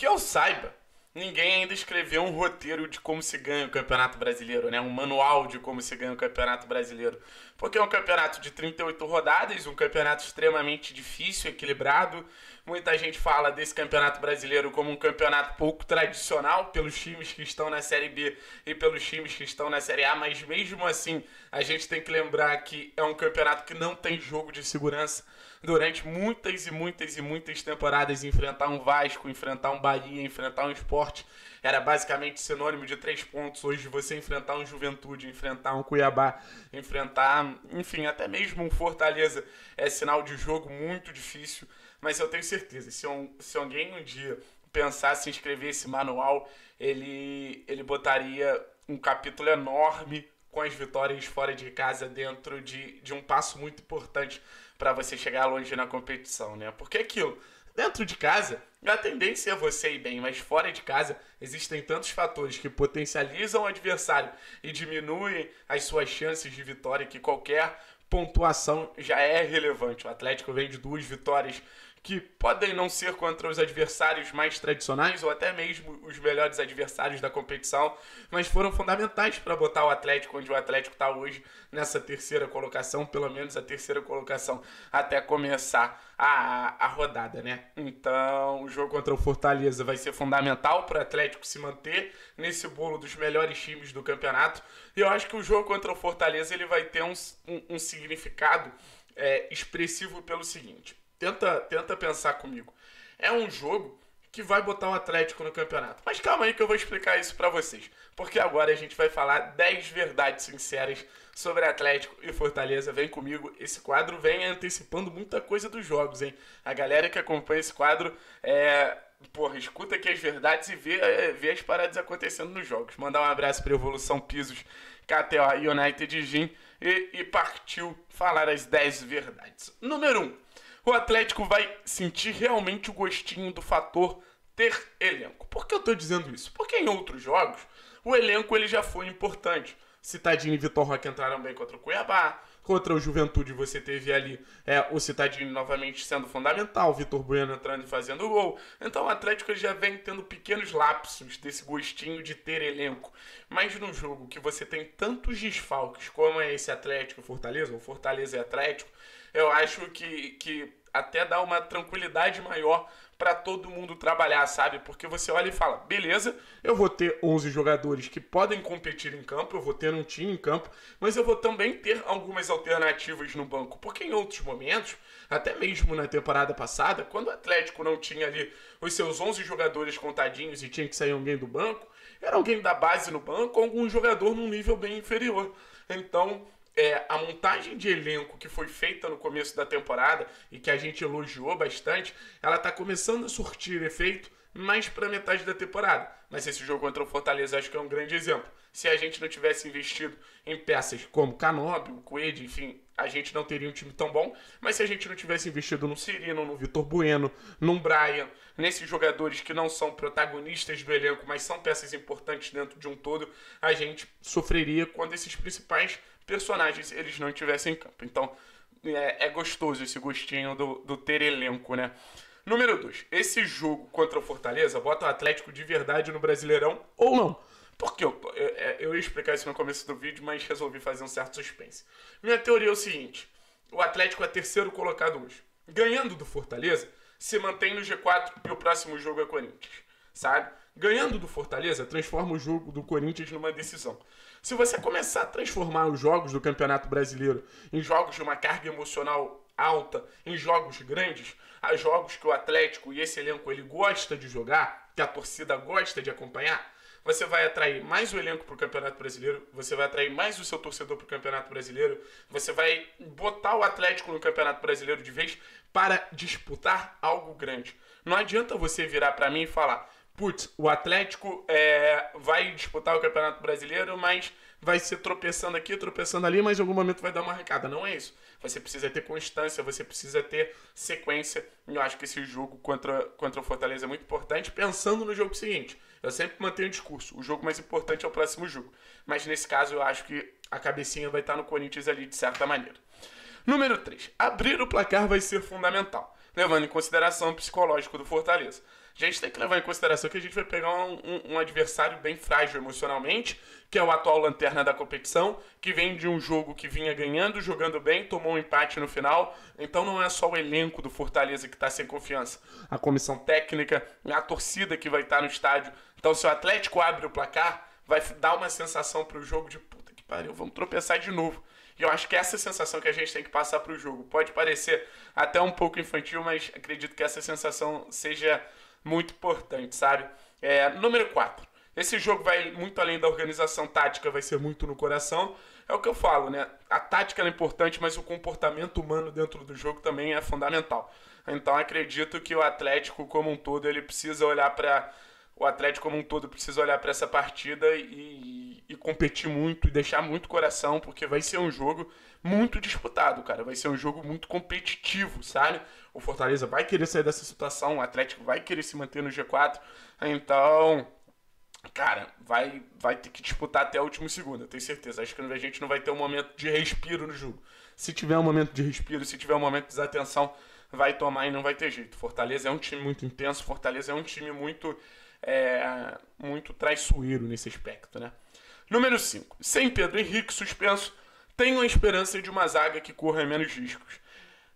Que eu saiba, ninguém ainda escreveu um roteiro de como se ganha o Campeonato Brasileiro, né? Um manual de como se ganha o Campeonato Brasileiro. Porque é um campeonato de 38 rodadas, um campeonato extremamente difícil, equilibrado. Muita gente fala desse Campeonato Brasileiro como um campeonato pouco tradicional pelos times que estão na Série B e pelos times que estão na Série A, mas mesmo assim, a gente tem que lembrar que é um campeonato que não tem jogo de segurança durante muitas e muitas e muitas temporadas enfrentar um Vasco, enfrentar um Bahia, enfrentar um esporte era basicamente sinônimo de três pontos. Hoje você enfrentar um Juventude, enfrentar um Cuiabá, enfrentar, enfim, até mesmo um Fortaleza é sinal de jogo muito difícil. Mas eu tenho certeza, se, um, se alguém um dia pensasse em escrever esse manual, ele, ele botaria um capítulo enorme com as vitórias fora de casa dentro de, de um passo muito importante para você chegar longe na competição, né? Porque é aquilo, dentro de casa, a tendência é você ir bem, mas fora de casa existem tantos fatores que potencializam o adversário e diminuem as suas chances de vitória que qualquer pontuação já é relevante. O Atlético vem de duas vitórias que podem não ser contra os adversários mais tradicionais ou até mesmo os melhores adversários da competição, mas foram fundamentais para botar o Atlético onde o Atlético está hoje nessa terceira colocação, pelo menos a terceira colocação até começar a, a rodada, né? Então, o jogo contra o Fortaleza vai ser fundamental para o Atlético se manter nesse bolo dos melhores times do campeonato. E eu acho que o jogo contra o Fortaleza ele vai ter um, um, um significado é, expressivo pelo seguinte. Tenta, tenta pensar comigo. É um jogo que vai botar o Atlético no campeonato. Mas calma aí que eu vou explicar isso para vocês, porque agora a gente vai falar 10 verdades sinceras sobre Atlético e Fortaleza. Vem comigo, esse quadro vem antecipando muita coisa dos jogos, hein? A galera que acompanha esse quadro é, porra, escuta aqui as verdades e vê, é, vê as paradas acontecendo nos jogos. Mandar um abraço para Evolução Pisos, KTO United Gin e, e partiu falar as 10 verdades. Número 1. Um, o Atlético vai sentir realmente o gostinho do fator ter elenco. Por que eu estou dizendo isso? Porque em outros jogos, o elenco ele já foi importante. Citadinho e Vitor Roque entraram bem contra o Cuiabá. Contra o Juventude, você teve ali é, o Citadinho novamente sendo fundamental, o Vitor Bueno entrando e fazendo gol. Então o Atlético já vem tendo pequenos lapsos desse gostinho de ter elenco. Mas num jogo que você tem tantos desfalques como é esse Atlético Fortaleza, ou Fortaleza e Atlético, eu acho que, que até dá uma tranquilidade maior para todo mundo trabalhar, sabe? Porque você olha e fala, beleza, eu vou ter 11 jogadores que podem competir em campo, eu vou ter um time em campo, mas eu vou também ter algumas alternativas no banco. Porque em outros momentos, até mesmo na temporada passada, quando o Atlético não tinha ali os seus 11 jogadores contadinhos e tinha que sair alguém do banco, era alguém da base no banco ou algum jogador num nível bem inferior. Então, é, a montagem de elenco que foi feita no começo da temporada e que a gente elogiou bastante, ela está começando a surtir efeito mais para metade da temporada. Mas esse jogo contra o Fortaleza acho que é um grande exemplo. Se a gente não tivesse investido em peças como o Coelho, enfim, a gente não teria um time tão bom. Mas se a gente não tivesse investido no Cirino, no Vitor Bueno, no Brian, nesses jogadores que não são protagonistas do elenco, mas são peças importantes dentro de um todo, a gente sofreria quando esses principais personagens eles não estivessem em campo. Então é, é, gostoso esse gostinho do, do ter elenco, né? Número 2. Esse jogo contra o Fortaleza bota o Atlético de verdade no Brasileirão ou não? Porque eu, eu, é, eu ia explicar isso no começo do vídeo, mas resolvi fazer um certo suspense. Minha teoria é o seguinte: o Atlético é terceiro colocado hoje. Ganhando do Fortaleza, se mantém no G4 e o próximo jogo é Corinthians, sabe? Ganhando do Fortaleza, transforma o jogo do Corinthians numa decisão. Se você começar a transformar os jogos do Campeonato Brasileiro em jogos de uma carga emocional alta, em jogos grandes, a jogos que o Atlético e esse elenco ele gosta de jogar, que a torcida gosta de acompanhar, você vai atrair mais o elenco para o Campeonato Brasileiro, você vai atrair mais o seu torcedor para o Campeonato Brasileiro, você vai botar o Atlético no Campeonato Brasileiro de vez para disputar algo grande. Não adianta você virar para mim e falar, putz, o Atlético é, vai disputar o Campeonato Brasileiro, mas vai ser tropeçando aqui, tropeçando ali, mas em algum momento vai dar uma arrancada. Não é isso. Você precisa ter constância, você precisa ter sequência. Eu acho que esse jogo contra, contra o Fortaleza é muito importante, pensando no jogo seguinte. Eu sempre mantenho o discurso: o jogo mais importante é o próximo jogo. Mas nesse caso, eu acho que a cabecinha vai estar no Corinthians ali de certa maneira. Número 3. Abrir o placar vai ser fundamental levando em consideração o psicológico do Fortaleza. A gente tem que levar em consideração que a gente vai pegar um, um, um, adversário bem frágil emocionalmente, que é o atual lanterna da competição, que vem de um jogo que vinha ganhando, jogando bem, tomou um empate no final. Então não é só o elenco do Fortaleza que está sem confiança. A comissão técnica, a torcida que vai estar tá no estádio. Então se o Atlético abre o placar, vai dar uma sensação para o jogo de puta que pariu, vamos tropeçar de novo. E eu acho que essa é sensação que a gente tem que passar para o jogo. Pode parecer até um pouco infantil, mas acredito que essa sensação seja muito importante, sabe? É, número 4. Esse jogo vai muito além da organização tática, vai ser muito no coração. É o que eu falo, né? A tática é importante, mas o comportamento humano dentro do jogo também é fundamental. Então acredito que o Atlético como um todo ele precisa olhar para o Atlético como um todo precisa olhar para essa partida e, e, competir muito e deixar muito coração, porque vai ser um jogo muito disputado, cara. Vai ser um jogo muito competitivo, sabe? O Fortaleza vai querer sair dessa situação, o Atlético vai querer se manter no G4. Então, cara, vai, vai ter que disputar até a última segunda, tenho certeza. Acho que a gente não vai ter um momento de respiro no jogo. Se tiver um momento de respiro, se tiver um momento de desatenção, vai tomar e não vai ter jeito. Fortaleza é um time muito intenso, Fortaleza é um time muito é, muito traiçoeiro nesse aspecto, né? Número 5. Sem Pedro Henrique suspenso, tenho a esperança de uma zaga que corra menos riscos.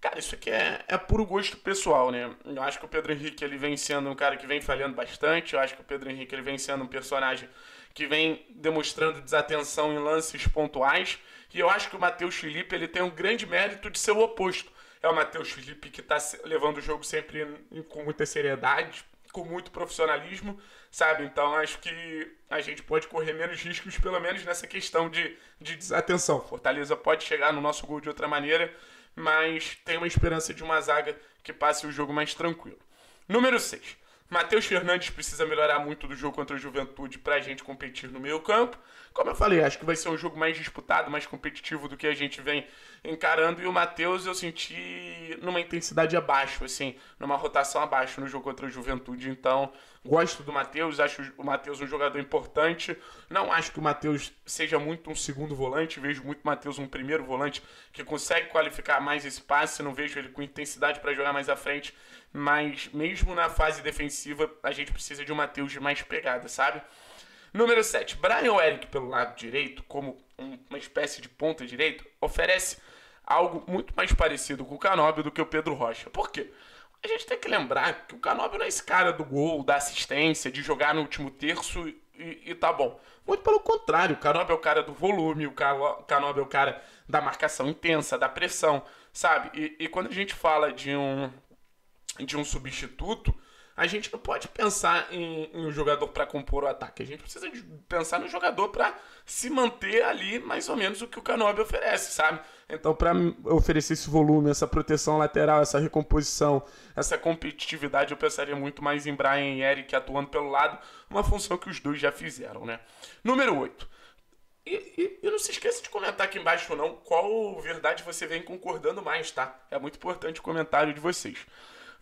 Cara, isso aqui é, é puro gosto pessoal, né? Eu acho que o Pedro Henrique ele vem sendo um cara que vem falhando bastante. Eu acho que o Pedro Henrique ele vem sendo um personagem que vem demonstrando desatenção em lances pontuais. E eu acho que o Matheus Felipe ele tem um grande mérito de ser o oposto. É o Matheus Felipe que está levando o jogo sempre com muita seriedade, com muito profissionalismo, sabe? Então acho que a gente pode correr menos riscos, pelo menos nessa questão de, de desatenção. Fortaleza pode chegar no nosso gol de outra maneira, mas tem uma esperança de uma zaga que passe o jogo mais tranquilo. Número 6. Matheus Fernandes precisa melhorar muito do jogo contra a Juventude para a gente competir no meio campo como eu falei, acho que vai ser um jogo mais disputado, mais competitivo do que a gente vem encarando. E o Matheus eu senti numa intensidade abaixo, assim, numa rotação abaixo no jogo contra a Juventude. Então, gosto do Matheus, acho o Matheus um jogador importante. Não acho que o Matheus seja muito um segundo volante, vejo muito o Matheus um primeiro volante que consegue qualificar mais esse passe, não vejo ele com intensidade para jogar mais à frente. Mas mesmo na fase defensiva, a gente precisa de um Matheus de mais pegada, sabe? Número 7. Brian Eric pelo lado direito, como uma espécie de ponta direito, oferece algo muito mais parecido com o Canóbio do que o Pedro Rocha. Por quê? A gente tem que lembrar que o Canóbio não é esse cara do gol, da assistência, de jogar no último terço e, e tá bom. Muito pelo contrário, o Canóbio é o cara do volume, o Canóbio é o cara da marcação intensa, da pressão, sabe? E, e quando a gente fala de um, de um substituto, a gente não pode pensar em, em um jogador para compor o ataque. A gente precisa pensar no jogador para se manter ali mais ou menos o que o Canobi oferece, sabe? Então, para oferecer esse volume, essa proteção lateral, essa recomposição, essa competitividade, eu pensaria muito mais em Brian e Eric atuando pelo lado, uma função que os dois já fizeram, né? Número 8. E, e, e, não se esqueça de comentar aqui embaixo, não, qual verdade você vem concordando mais, tá? É muito importante o comentário de vocês.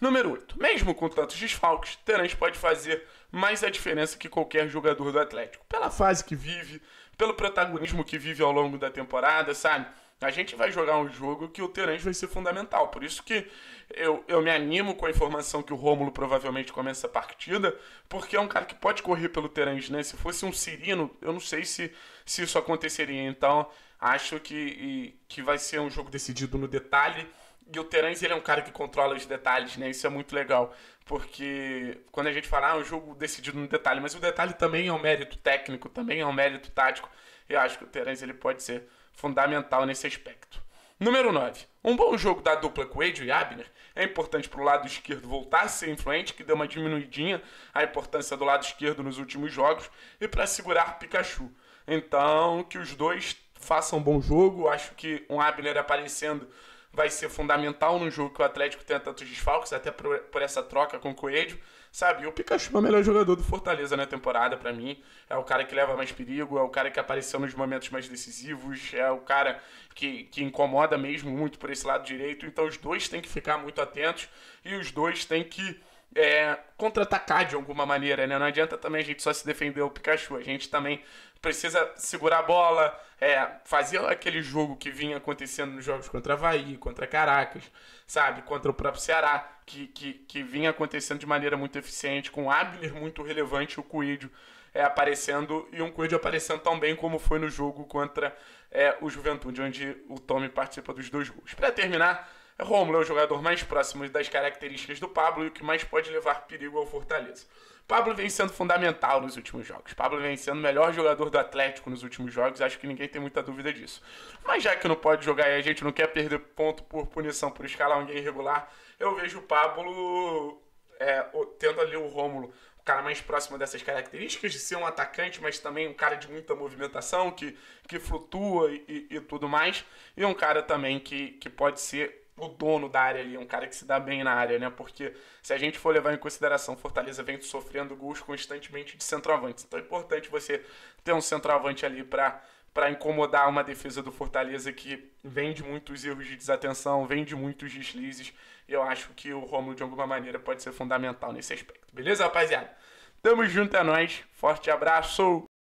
Número 8. Mesmo com tantos desfalques, Terence pode fazer mais a diferença que qualquer jogador do Atlético. Pela fase que vive, pelo protagonismo que vive ao longo da temporada, sabe? A gente vai jogar um jogo que o Terence vai ser fundamental. Por isso que eu, eu me animo com a informação que o Rômulo provavelmente começa a partida, porque é um cara que pode correr pelo Terence, né? Se fosse um Cirino, eu não sei se, se isso aconteceria. Então, acho que, e, que vai ser um jogo decidido no detalhe e o Terence, ele é um cara que controla os detalhes, né? Isso é muito legal. Porque quando a gente fala, ah, o jogo decidido no detalhe, mas o detalhe também é um mérito técnico, também é um mérito tático. Eu acho que o Terence, ele pode ser fundamental nesse aspecto. Número 9. Um bom jogo da dupla Coelho e Abner é importante para o lado esquerdo voltar a ser influente, que deu uma diminuidinha a importância do lado esquerdo nos últimos jogos, e para segurar Pikachu. Então, que os dois façam um bom jogo. Acho que um Abner aparecendo vai ser fundamental num jogo que o Atlético tenha tantos desfalques, até por, por essa troca com o Coelho. Sabe, o Pikachu é o melhor jogador do Fortaleza na temporada, para mim. É o cara que leva mais perigo, é o cara que apareceu nos momentos mais decisivos, é o cara que, que incomoda mesmo muito por esse lado direito. Então os dois têm que ficar muito atentos e os dois têm que é, contra-atacar de alguma maneira, né? Não adianta também a gente só se defender o Pikachu. A gente também precisa segurar a bola, é, fazer aquele jogo que vinha acontecendo nos jogos contra Havaí, contra Caracas, sabe? Contra o próprio Ceará, que, que, que vinha acontecendo de maneira muito eficiente, com o Abner muito relevante, o Coelho é, aparecendo e um Coelho aparecendo tão bem como foi no jogo contra é, o Juventude, onde o Tommy participa dos dois gols. Para terminar Romulo é o jogador mais próximo das características do Pablo e o que mais pode levar perigo ao Fortaleza. Pablo vem sendo fundamental nos últimos jogos. Pablo vem sendo o melhor jogador do Atlético nos últimos jogos, acho que ninguém tem muita dúvida disso. Mas já que não pode jogar e a gente não quer perder ponto por punição por escalar alguém irregular, eu vejo o Pablo é, tendo ali o Rômulo cara mais próximo dessas características, de ser um atacante, mas também um cara de muita movimentação, que, que flutua e, e, e tudo mais, e um cara também que, que pode ser o dono da área ali, um cara que se dá bem na área, né? Porque se a gente for levar em consideração, Fortaleza vem sofrendo gols constantemente de centroavantes. Então é importante você ter um centroavante ali para para incomodar uma defesa do Fortaleza que vem de muitos erros de desatenção, vem de muitos deslizes. Eu acho que o Romulo de alguma maneira pode ser fundamental nesse aspecto. Beleza, rapaziada? Tamo junto é nós. Forte abraço.